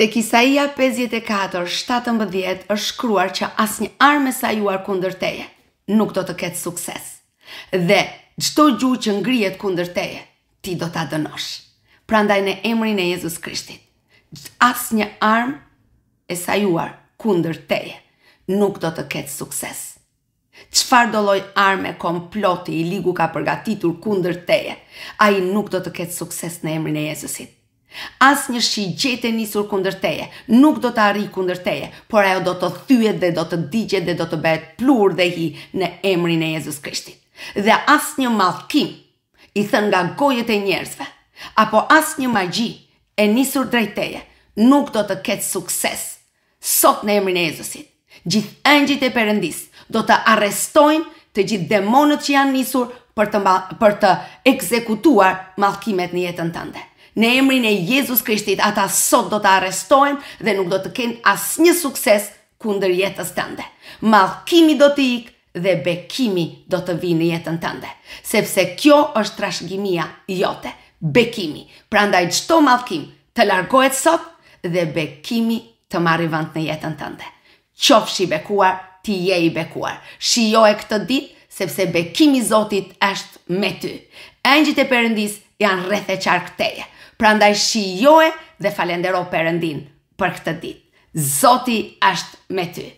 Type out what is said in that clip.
Te kisaia 54, 17, është shkruar që as një arme sa juar kunder teje, nuk do të ketë sukses. Dhe, qëto gjuhë që ngrijet kunder teje, ti do të adënosh. Pra në emrin e Jezus Krishtit, as një arme e sa juar kunder teje, nuk do të ketë sukses. Qfar doloj arme komploti i ligu ka përgatitur kunder teje, a i nuk do të ketë sukses në emrin e Jezusit. As një shi gjetë e njësur kundërteje teje, nuk do të arri kundërteje, teje, por ajo do të thyet dhe do të digjet dhe do të bëhet plur dhe hi në emrin e Jezus Krishti. Dhe as një malkim i thën nga gojët e njerëzve, apo as një magji e njësur drejt teje, nuk do të ketë sukses sot në emrin e Jezusit. Gjithë engjit e përëndis do të arrestojnë të gjithë demonët që janë njësur për të, për të ekzekutuar malkimet një jetën tënde. Në emrin e Jezus Krishtit, ata sot do të arrestojnë dhe nuk do të kenë asnjë sukses kundër jetës tënde. Malkimi do të ikë dhe bekimi do të vi në jetën tënde, sepse kjo është trashëgimia jote, bekimi. Prandaj çdo malkim të largohet sot dhe bekimi të marrë vend në jetën tënde. Qofshi bekuar ti je i bekuar. e këtë ditë sepse bekimi i Zotit është me ty. Engjit e Perëndis janë rreth qarkëteje pra ndaj shijoje dhe falendero përëndin për këtë dit. Zoti është me ty.